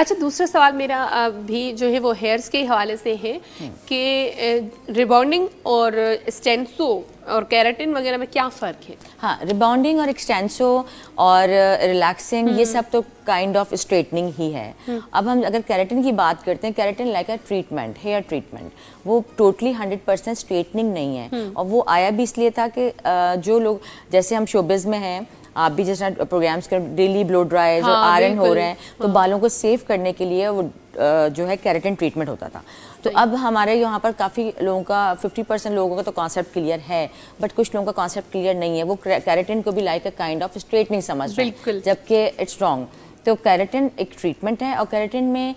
अच्छा दूसरा सवाल मेरा भी जो है वो हेयर्स के हवाले से है कि रिबाउंडिंग और स्टेंसो और कैरेटिन वगैरह में क्या फ़र्क है हाँ रिबाउंडिंग और एक्सटेंसो और रिलैक्सिंग ये हम्म। सब तो काइंड ऑफ स्ट्रेटनिंग ही है हम्म। अब हम अगर कैरेटिन की बात करते हैं keratin like a treatment hair treatment वो टोटली हंड्रेड परसेंट स्ट्रेटनिंग नहीं है हम्म। और वो आया भी इसलिए था कि जो लोग जैसे हम शोबिज़ में हैं आप भी जैसे प्रोग्राम्स कर डेली ब्लो ड्राइज हाँ, और आयरन हो रहे हैं तो हाँ। बालों को सेव करने के लिए वो जो है कैरेटिन ट्रीटमेंट होता था तो अब हमारे यहाँ पर काफ़ी लोगों का 50 परसेंट लोगों का तो कॉन्सेप्ट क्लियर है बट कुछ लोगों का कॉन्सेप्ट क्लियर नहीं है वो कैरेटिन को भी like a kind of straightening समझ रहे हैं जबकि इट्स रॉन्ग तो कैरेटिन एक ट्रीटमेंट है और कैरेटिन में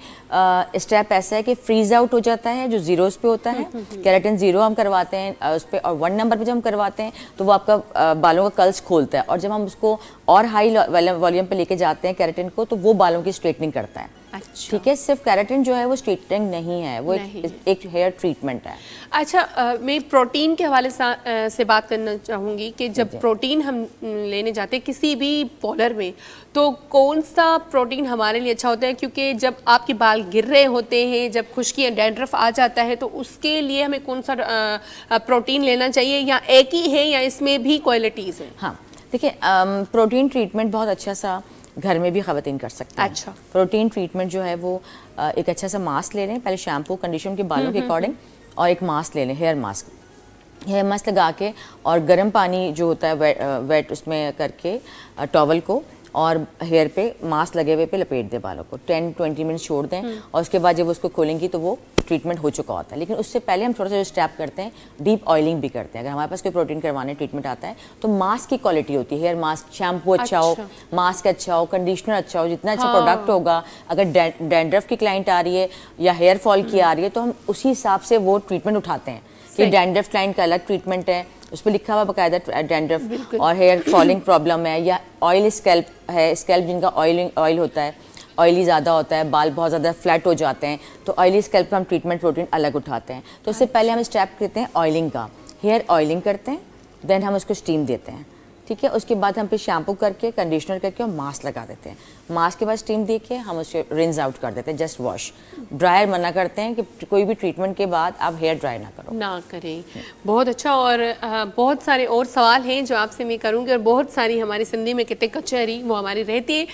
स्टेप ऐसा है कि फ्रीज आउट हो जाता है जो जीरोस पे होता है हम्म, हम्म, हम्म। कैरेटिन जीरो हम करवाते हैं उस पर और वन नंबर पर जब हम करवाते हैं तो वो आपका बालों का कल्स खोलता है और जब हम उसको और हाई वॉल्यूम पर लेके जाते हैं कैरेटिन को तो वो बालों की स्ट्रेटनिंग करता है अच्छा ठीक है सिर्फ कैरेटिन जो है वो स्ट्रेटनिंग नहीं है वो नहीं एक, हेयर ट्रीटमेंट है अच्छा आ, मैं प्रोटीन के हवाले आ, से बात करना चाहूँगी कि जब प्रोटीन हम लेने जाते हैं किसी भी पॉलर में तो कौन सा प्रोटीन हमारे लिए अच्छा होता है क्योंकि जब आपके बाल गिर रहे होते हैं जब खुश्की या डेंड्रफ आ जाता है तो उसके लिए हमें कौन सा प्रोटीन लेना चाहिए या एक ही है या इसमें भी क्वालिटीज़ है हाँ देखिए प्रोटीन ट्रीटमेंट बहुत अच्छा सा घर में भी खातन कर सकते हैं अच्छा प्रोटीन ट्रीटमेंट जो है वो एक अच्छा सा मास्क ले रहे हैं पहले शैम्पू कंडीशन के बालों के अकॉर्डिंग हम्म, हम्म, हम्म। और एक मास्क ले लें हेयर मास्क हेयर मास्क लगा के और गर्म पानी जो होता है वेट, वेट उसमें करके टॉवल को और हेयर पे मास्क लगे हुए पे लपेट दें बालों को टेन ट्वेंटी मिनट छोड़ दें हम्म। और उसके बाद जब उसको खोलेंगी तो वो ट्रीटमेंट हो चुका होता है लेकिन उससे पहले हम थोड़ा सा जो स्टेप करते हैं डीप ऑयलिंग भी करते हैं अगर हमारे पास कोई प्रोटीन करवाने ट्रीटमेंट आता है तो मास्क की क्वालिटी होती है हेयर मास्क शैम्पू अच्छा, हो मास्क अच्छा।, अच्छा हो कंडीशनर अच्छा हो जितना अच्छा प्रोडक्ट हाँ। होगा अगर डेंड्रफ की क्लाइंट आ रही है या हेयर फॉल की आ हम्म। रही है तो हम उसी हिसाब से वो ट्रीटमेंट उठाते हैं कि डेंड्रफ क्लाइंट का अलग ट्रीटमेंट है उस पर लिखा हुआ बकायदा डेंड्रफ और हेयर फॉलिंग प्रॉब्लम है या ऑयल स्कैल्प है स्कैल्प जिनका ऑयलिंग ऑयल होता है ऑयली ज़्यादा होता है बाल बहुत ज़्यादा फ्लैट हो जाते हैं तो ऑयली स्कैल्प हम ट्रीटमेंट प्रोटीन अलग उठाते हैं तो उससे अच्छा। पहले हम स्टेप करते हैं ऑयलिंग का हेयर ऑयलिंग करते हैं देन हम उसको स्टीम देते हैं ठीक है उसके बाद हम फिर शैम्पू करके कंडीशनर करके और मास्क लगा देते हैं मास्क के बाद स्टीम दे के हम उसके रिंस आउट कर देते हैं जस्ट वॉश ड्रायर मना करते हैं कि कोई भी ट्रीटमेंट के बाद आप हेयर ड्राई ना करो ना करें बहुत अच्छा और बहुत सारे और सवाल हैं जो आपसे मैं करूँगी और बहुत सारी हमारी सिंधी में कितने कचहरी वो हमारी रहती है